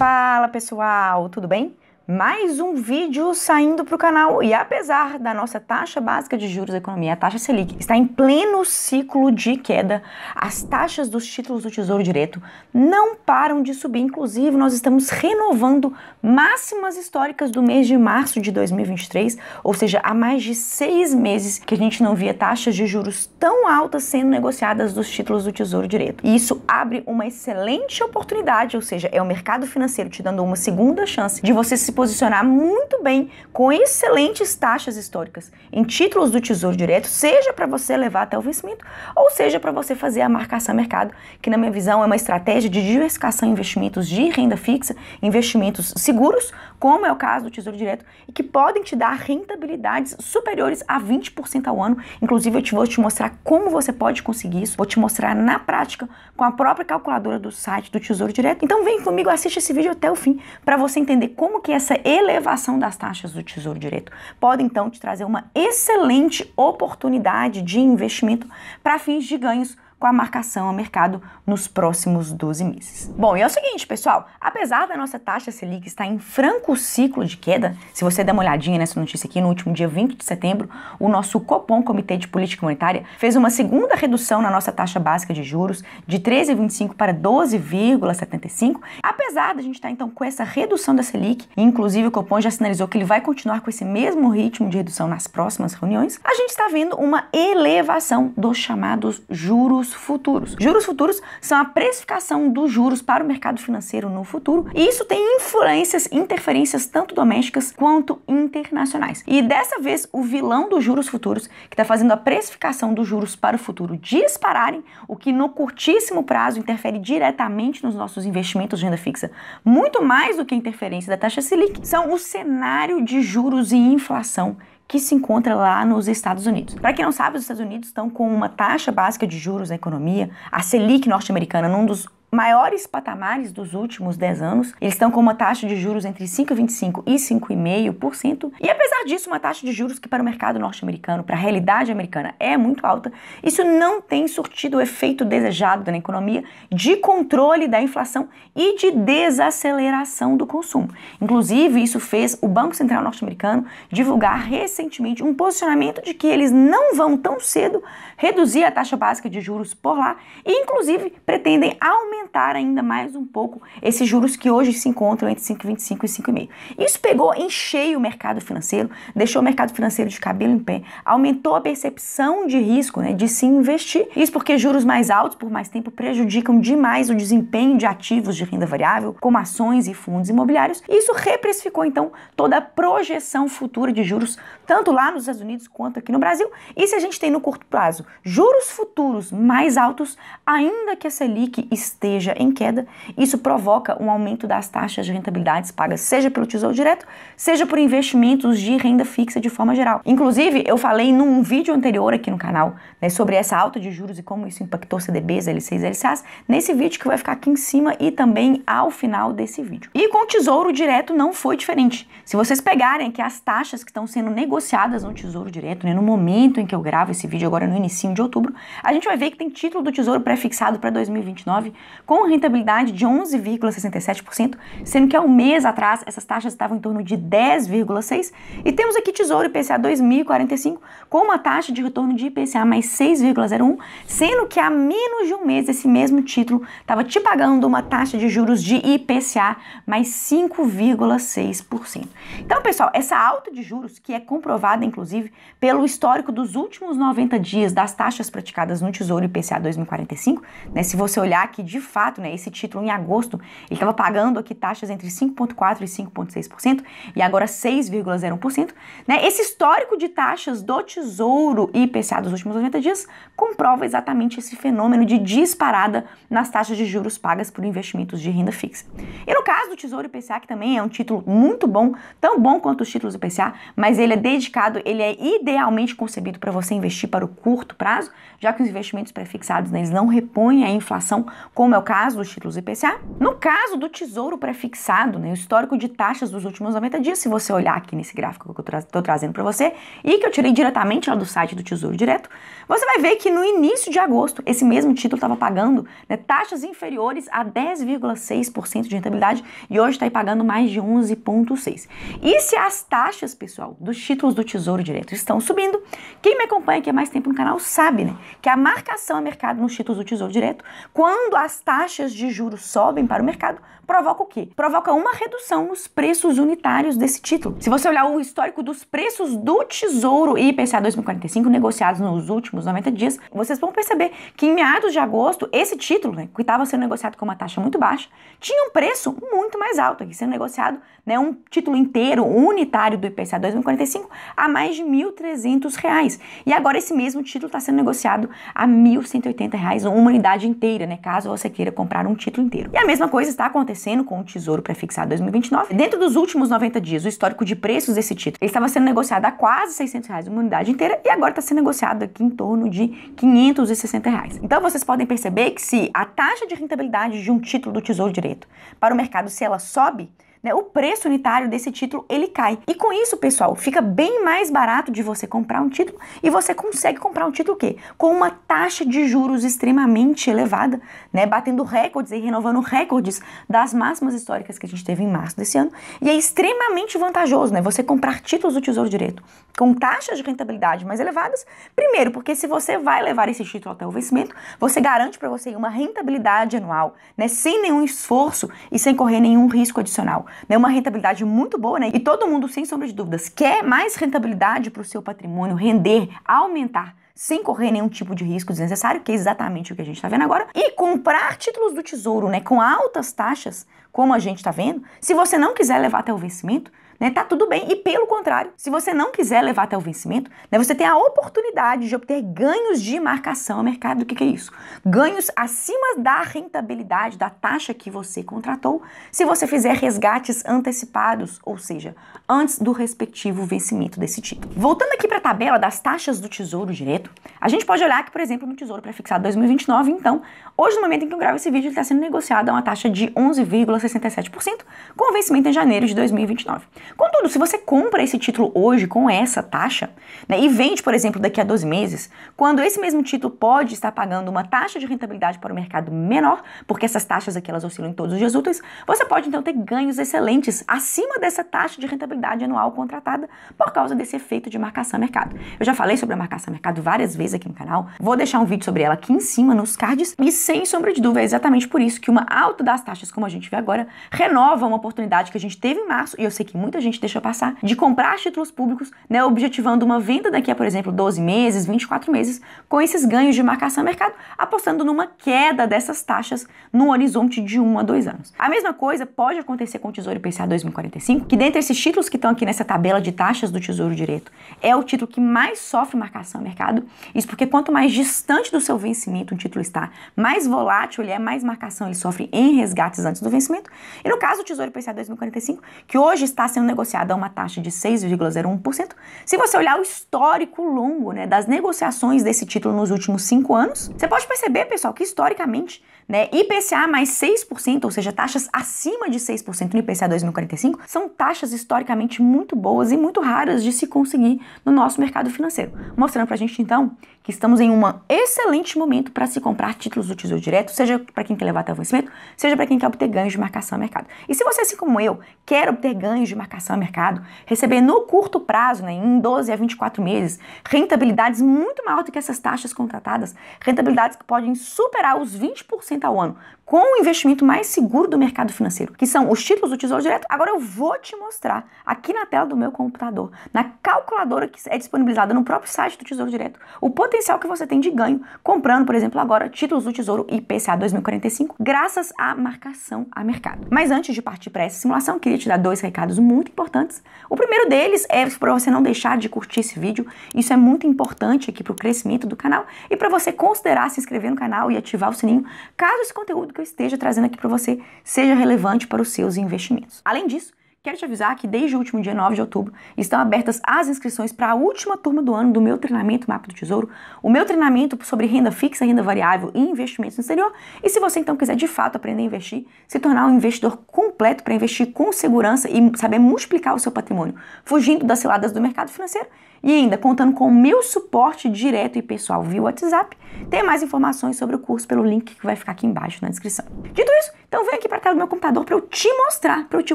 Fala pessoal, tudo bem? mais um vídeo saindo para o canal. E apesar da nossa taxa básica de juros da economia, a taxa Selic, está em pleno ciclo de queda, as taxas dos títulos do Tesouro Direto não param de subir. Inclusive, nós estamos renovando máximas históricas do mês de março de 2023, ou seja, há mais de seis meses que a gente não via taxas de juros tão altas sendo negociadas dos títulos do Tesouro Direto. E isso abre uma excelente oportunidade, ou seja, é o mercado financeiro te dando uma segunda chance de você se posicionar muito bem com excelentes taxas históricas em títulos do Tesouro Direto, seja para você levar até o vencimento, ou seja para você fazer a marcação mercado, que na minha visão é uma estratégia de diversificação em investimentos de renda fixa, investimentos seguros, como é o caso do Tesouro Direto, e que podem te dar rentabilidades superiores a 20% ao ano. Inclusive, eu te vou te mostrar como você pode conseguir isso, vou te mostrar na prática com a própria calculadora do site do Tesouro Direto. Então vem comigo, assiste esse vídeo até o fim para você entender como que é essa essa elevação das taxas do Tesouro Direto pode então te trazer uma excelente oportunidade de investimento para fins de ganhos com a marcação a mercado nos próximos 12 meses. Bom, e é o seguinte, pessoal, apesar da nossa taxa Selic estar em franco ciclo de queda, se você der uma olhadinha nessa notícia aqui, no último dia 20 de setembro, o nosso Copom, Comitê de Política Monetária, fez uma segunda redução na nossa taxa básica de juros de 13,25 para 12,75. Apesar da gente estar então com essa redução da Selic, inclusive o Copom já sinalizou que ele vai continuar com esse mesmo ritmo de redução nas próximas reuniões, a gente está vendo uma elevação dos chamados juros juros futuros. Juros futuros são a precificação dos juros para o mercado financeiro no futuro, e isso tem influências, interferências tanto domésticas quanto internacionais. E dessa vez, o vilão dos juros futuros, que está fazendo a precificação dos juros para o futuro dispararem, o que no curtíssimo prazo interfere diretamente nos nossos investimentos de renda fixa, muito mais do que a interferência da taxa Selic, são o cenário de juros e inflação que se encontra lá nos Estados Unidos. Para quem não sabe, os Estados Unidos estão com uma taxa básica de juros na economia, a Selic norte-americana num é dos maiores patamares dos últimos 10 anos. Eles estão com uma taxa de juros entre 5,25% e 5,5%. E apesar disso, uma taxa de juros que para o mercado norte-americano, para a realidade americana, é muito alta, isso não tem surtido o efeito desejado na economia de controle da inflação e de desaceleração do consumo. Inclusive, isso fez o Banco Central norte-americano divulgar recentemente um posicionamento de que eles não vão tão cedo reduzir a taxa básica de juros por lá e, inclusive, pretendem aumentar aumentar ainda mais um pouco esses juros que hoje se encontram entre 5,25 e 5,5. Isso pegou em cheio o mercado financeiro, deixou o mercado financeiro de cabelo em pé, aumentou a percepção de risco né, de se investir. Isso porque juros mais altos por mais tempo prejudicam demais o desempenho de ativos de renda variável, como ações e fundos imobiliários. E isso reprecificou então toda a projeção futura de juros, tanto lá nos Estados Unidos quanto aqui no Brasil. E se a gente tem no curto prazo juros futuros mais altos, ainda que a Selic esteja esteja em queda, isso provoca um aumento das taxas de rentabilidades pagas, seja pelo Tesouro Direto, seja por investimentos de renda fixa de forma geral. Inclusive, eu falei num vídeo anterior aqui no canal né, sobre essa alta de juros e como isso impactou CDBs, LCs, LCAs, nesse vídeo que vai ficar aqui em cima e também ao final desse vídeo. E com o Tesouro Direto não foi diferente. Se vocês pegarem aqui as taxas que estão sendo negociadas no Tesouro Direto, né, no momento em que eu gravo esse vídeo, agora no início de outubro, a gente vai ver que tem título do Tesouro pré-fixado para 2029 com rentabilidade de 11,67%, sendo que há um mês atrás essas taxas estavam em torno de 10,6%. E temos aqui Tesouro IPCA 2045 com uma taxa de retorno de IPCA mais 6,01, sendo que há menos de um mês esse mesmo título estava te pagando uma taxa de juros de IPCA mais 5,6%. Então, pessoal, essa alta de juros, que é comprovada inclusive pelo histórico dos últimos 90 dias das taxas praticadas no Tesouro IPCA 2045, né, se você olhar aqui de fato, né, esse título em agosto, ele estava pagando aqui taxas entre 5,4% e 5,6% e agora 6,01%. Né? Esse histórico de taxas do Tesouro e IPCA dos últimos 90 dias comprova exatamente esse fenômeno de disparada nas taxas de juros pagas por investimentos de renda fixa. E no caso do Tesouro IPCA, que também é um título muito bom, tão bom quanto os títulos IPCA, mas ele é dedicado, ele é idealmente concebido para você investir para o curto prazo, já que os investimentos prefixados né, não repõem a inflação como é o caso dos títulos IPCA. No caso do tesouro prefixado, né, o histórico de taxas dos últimos 90 dias, se você olhar aqui nesse gráfico que eu estou trazendo para você e que eu tirei diretamente lá do site do Tesouro Direto, você vai ver que no início de agosto, esse mesmo título estava pagando né, taxas inferiores a 10,6% de rentabilidade e hoje está pagando mais de 11,6%. E se as taxas, pessoal, dos títulos do Tesouro Direto estão subindo, quem me acompanha aqui há é mais tempo no canal sabe né, que a marcação a é mercado nos títulos do Tesouro Direto, quando as taxas taxas de juros sobem para o mercado, provoca o quê? Provoca uma redução nos preços unitários desse título. Se você olhar o histórico dos preços do Tesouro e IPCA 2045 negociados nos últimos 90 dias, vocês vão perceber que em meados de agosto, esse título, né, que estava sendo negociado com uma taxa muito baixa, tinha um preço muito mais alto, aqui sendo negociado né, um título inteiro, unitário do IPCA 2045, a mais de R$ 1.300. E agora esse mesmo título está sendo negociado a R$ 1.180, uma unidade inteira, né, caso você queira comprar um título inteiro. E a mesma coisa está acontecendo acontecendo com o Tesouro para fixar 2029, dentro dos últimos 90 dias, o histórico de preços desse título, ele estava sendo negociado a quase 600 reais uma unidade inteira e agora está sendo negociado aqui em torno de 560 reais. Então vocês podem perceber que se a taxa de rentabilidade de um título do Tesouro Direito para o mercado, se ela sobe, né, o preço unitário desse título ele cai. E com isso, pessoal, fica bem mais barato de você comprar um título e você consegue comprar um título que com uma taxa de juros extremamente elevada, né, batendo recordes e renovando recordes das máximas históricas que a gente teve em março desse ano. E é extremamente vantajoso, né, você comprar títulos do Tesouro Direto com taxas de rentabilidade mais elevadas. Primeiro, porque se você vai levar esse título até o vencimento, você garante para você uma rentabilidade anual, né, sem nenhum esforço e sem correr nenhum risco adicional né, uma rentabilidade muito boa, né? E todo mundo, sem sombra de dúvidas, quer mais rentabilidade para o seu patrimônio, render, aumentar sem correr nenhum tipo de risco desnecessário, que é exatamente o que a gente está vendo agora, e comprar títulos do tesouro né, com altas taxas, como a gente está vendo, se você não quiser levar até o vencimento, né? Tá tudo bem. E pelo contrário, se você não quiser levar até o vencimento, né, você tem a oportunidade de obter ganhos de marcação ao mercado. O que, que é isso? Ganhos acima da rentabilidade da taxa que você contratou, se você fizer resgates antecipados, ou seja, antes do respectivo vencimento desse título. Voltando aqui para a tabela das taxas do Tesouro Direto, a gente pode olhar que, por exemplo, no Tesouro prefixado 2029, então, hoje no momento em que eu gravo esse vídeo, ele está sendo negociado a uma taxa de 11,67% com vencimento em janeiro de 2029. Contudo, se você compra esse título hoje com essa taxa né, e vende, por exemplo, daqui a 12 meses, quando esse mesmo título pode estar pagando uma taxa de rentabilidade para o mercado menor, porque essas taxas aqui elas oscilam em todos os dias úteis, você pode então ter ganhos excelentes acima dessa taxa de rentabilidade anual contratada por causa desse efeito de marcação a mercado. Eu já falei sobre a marcação a mercado várias vezes aqui no canal, vou deixar um vídeo sobre ela aqui em cima nos cards e sem sombra de dúvida é exatamente por isso que uma alta das taxas como a gente vê agora renova uma oportunidade que a gente teve em março e eu sei que muita gente deixa passar, de comprar títulos públicos, né, objetivando uma venda daqui a, por exemplo, 12 meses, 24 meses, com esses ganhos de marcação a mercado, apostando numa queda dessas taxas no horizonte de 1 a 2 anos. A mesma coisa pode acontecer com o Tesouro IPCA 2045, que dentre esses títulos que estão aqui nessa tabela de taxas do Tesouro Direto, é o título que mais sofre marcação a mercado. Isso porque quanto mais distante do seu vencimento um título está, mais volátil ele é, mais marcação ele sofre em resgates antes do vencimento. E no caso do Tesouro IPCA 2045, que hoje está sendo negociada a uma taxa de 6,01%. Se você olhar o histórico longo né, das negociações desse título nos últimos cinco anos, você pode perceber, pessoal, que historicamente né? IPCA mais 6%, ou seja, taxas acima de 6% no IPCA 2045, são taxas historicamente muito boas e muito raras de se conseguir no nosso mercado financeiro. Mostrando para a gente, então, que estamos em um excelente momento para se comprar títulos do Tesouro Direto, seja para quem quer levar até o vencimento, seja para quem quer obter ganhos de marcação a mercado. E se você, assim como eu, quer obter ganhos de marcação a mercado, receber no curto prazo, né, em 12 a 24 meses, rentabilidades muito maior do que essas taxas contratadas, rentabilidades que podem superar os 20% ao ano, com o investimento mais seguro do mercado financeiro, que são os títulos do Tesouro Direto. Agora eu vou te mostrar aqui na tela do meu computador, na calculadora que é disponibilizada no próprio site do Tesouro Direto, o potencial que você tem de ganho comprando, por exemplo, agora títulos do Tesouro IPCA 2045, graças à marcação a mercado. Mas antes de partir para essa simulação, queria te dar dois recados muito importantes. O primeiro deles é para você não deixar de curtir esse vídeo. Isso é muito importante aqui para o crescimento do canal e para você considerar se inscrever no canal e ativar o sininho, caso esse conteúdo que eu esteja trazendo aqui para você seja relevante para os seus investimentos. Além disso, Quero te avisar que desde o último dia 9 de outubro estão abertas as inscrições para a última turma do ano do meu treinamento Mapa do Tesouro, o meu treinamento sobre renda fixa, renda variável e investimentos no exterior. E se você então quiser de fato aprender a investir, se tornar um investidor completo para investir com segurança e saber multiplicar o seu patrimônio, fugindo das ciladas do mercado financeiro e ainda contando com o meu suporte direto e pessoal via WhatsApp, tem mais informações sobre o curso pelo link que vai ficar aqui embaixo na descrição. Dito isso, então vem aqui para a tela do meu computador para eu te mostrar, para eu te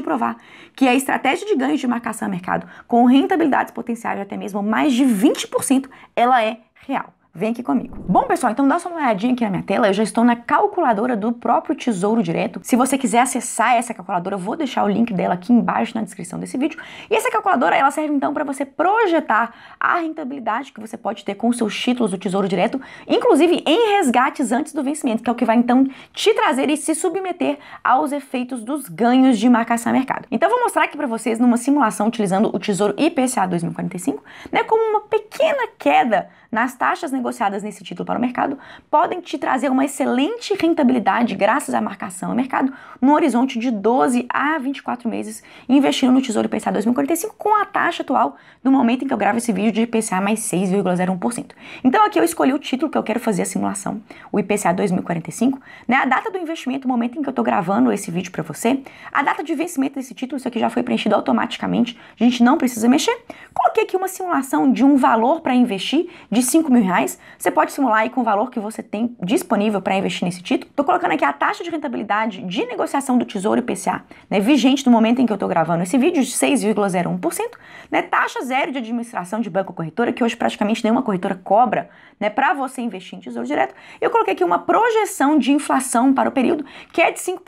provar que a estratégia de ganho de marcação a mercado com rentabilidades potenciais de até mesmo mais de 20%, ela é real. Vem aqui comigo. Bom, pessoal, então dá só uma olhadinha aqui na minha tela. Eu já estou na calculadora do próprio Tesouro Direto. Se você quiser acessar essa calculadora, eu vou deixar o link dela aqui embaixo na descrição desse vídeo. E essa calculadora, ela serve então para você projetar a rentabilidade que você pode ter com seus títulos do Tesouro Direto, inclusive em resgates antes do vencimento, que é o que vai então te trazer e se submeter aos efeitos dos ganhos de marcação a mercado. Então eu vou mostrar aqui para vocês numa simulação utilizando o Tesouro IPCA 2045, né, como uma pequena queda nas taxas negociadas negociadas nesse título para o mercado podem te trazer uma excelente rentabilidade graças à marcação ao mercado no horizonte de 12 a 24 meses, investindo no Tesouro IPCA 2045 com a taxa atual do momento em que eu gravo esse vídeo de IPCA mais 6,01%. Então aqui eu escolhi o título que eu quero fazer a simulação, o IPCA 2045, né? A data do investimento, o momento em que eu estou gravando esse vídeo para você, a data de vencimento desse título, isso aqui já foi preenchido automaticamente, a gente não precisa mexer. Coloquei aqui uma simulação de um valor para investir de 5 mil reais você pode simular aí com o valor que você tem disponível para investir nesse título. Estou colocando aqui a taxa de rentabilidade de negociação do Tesouro IPCA, né, vigente no momento em que eu estou gravando esse vídeo, de 6,01%, né, taxa zero de administração de banco corretora, que hoje praticamente nenhuma corretora cobra né, para você investir em Tesouro Direto. Eu coloquei aqui uma projeção de inflação para o período, que é de 5%,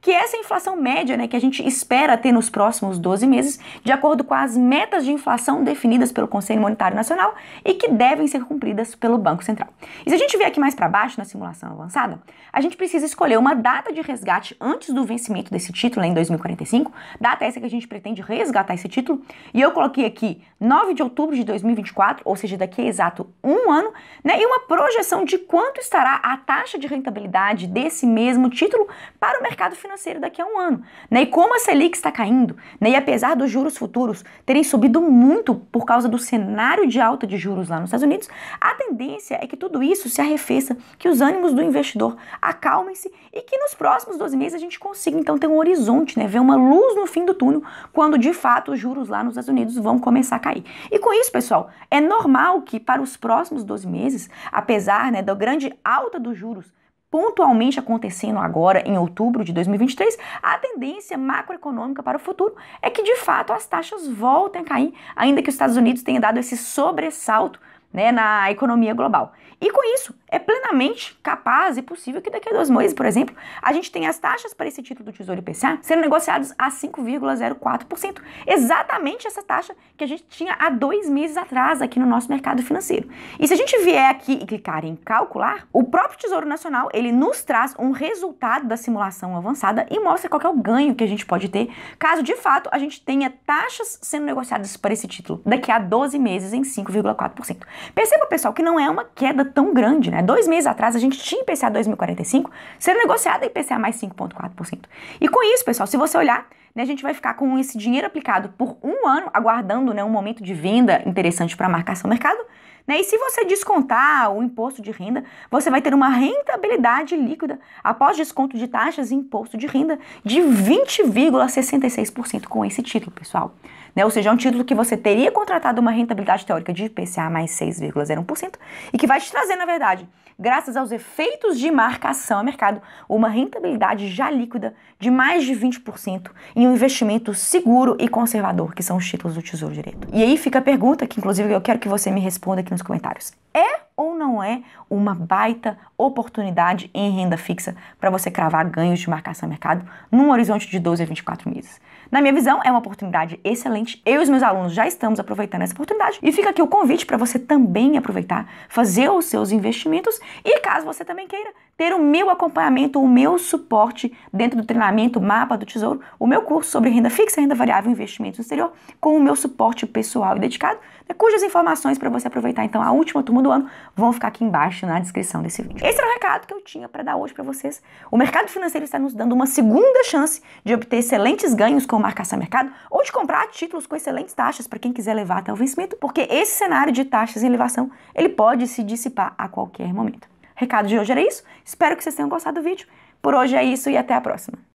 que é essa inflação média né, que a gente espera ter nos próximos 12 meses, de acordo com as metas de inflação definidas pelo Conselho Monetário Nacional e que devem ser cumpridas pelo Banco Central. E se a gente vier aqui mais para baixo na simulação avançada, a gente precisa escolher uma data de resgate antes do vencimento desse título, em 2045, data essa que a gente pretende resgatar esse título, e eu coloquei aqui 9 de outubro de 2024, ou seja, daqui a exato um ano, né, e uma projeção de quanto estará a taxa de rentabilidade desse mesmo título para o mercado financeiro daqui a um ano, né, e como a Selic está caindo, né, e apesar dos juros futuros terem subido muito por causa do cenário de alta de juros lá nos Estados Unidos, a tendência é que tudo isso se arrefeça, que os ânimos do investidor acalmem-se e que nos próximos 12 meses a gente consiga então ter um horizonte, né, ver uma luz no fim do túnel, quando de fato os juros lá nos Estados Unidos vão começar a cair. E com isso, pessoal, é normal que para os próximos 12 meses, apesar né, da grande alta dos juros pontualmente acontecendo agora em outubro de 2023, a tendência macroeconômica para o futuro é que de fato as taxas voltem a cair, ainda que os Estados Unidos tenham dado esse sobressalto né, na economia global. E com isso, é plenamente capaz e possível que daqui a dois meses, por exemplo, a gente tenha as taxas para esse título do Tesouro IPCA sendo negociadas a 5,04%. Exatamente essa taxa que a gente tinha há dois meses atrás aqui no nosso mercado financeiro. E se a gente vier aqui e clicar em calcular, o próprio Tesouro Nacional, ele nos traz um resultado da simulação avançada e mostra qual é o ganho que a gente pode ter caso, de fato, a gente tenha taxas sendo negociadas para esse título daqui a 12 meses em 5,4%. Perceba, pessoal, que não é uma queda tão grande, né? dois meses atrás, a gente tinha IPCA 2045 sendo negociado em é IPCA mais 5,4%. E com isso, pessoal, se você olhar, né, a gente vai ficar com esse dinheiro aplicado por um ano, aguardando né, um momento de venda interessante para marcar seu mercado. Né, e se você descontar o imposto de renda, você vai ter uma rentabilidade líquida após desconto de taxas e imposto de renda de 20,66% com esse título, pessoal. Né, ou seja, é um título que você teria contratado uma rentabilidade teórica de IPCA mais 6,01% e que vai te trazer, na verdade, graças aos efeitos de marcação a mercado, uma rentabilidade já líquida de mais de 20% em um investimento seguro e conservador, que são os títulos do Tesouro Direito. E aí fica a pergunta, que inclusive eu quero que você me responda aqui nos comentários. É não é uma baita oportunidade em renda fixa para você cravar ganhos de marcação mercado num horizonte de 12 a 24 meses? Na minha visão, é uma oportunidade excelente. Eu e os meus alunos já estamos aproveitando essa oportunidade. E fica aqui o convite para você também aproveitar, fazer os seus investimentos e, caso você também queira, ter o meu acompanhamento, o meu suporte dentro do treinamento Mapa do Tesouro, o meu curso sobre renda fixa, renda variável e investimento no exterior, com o meu suporte pessoal e dedicado, né, cujas informações para você aproveitar então a última turma do ano vão ficar aqui embaixo na descrição desse vídeo. Esse era o recado que eu tinha para dar hoje para vocês. O mercado financeiro está nos dando uma segunda chance de obter excelentes ganhos com marcação de mercado ou de comprar títulos com excelentes taxas para quem quiser levar até o vencimento, porque esse cenário de taxas em elevação, ele pode se dissipar a qualquer momento. Recado de hoje era isso. Espero que vocês tenham gostado do vídeo. Por hoje é isso e até a próxima.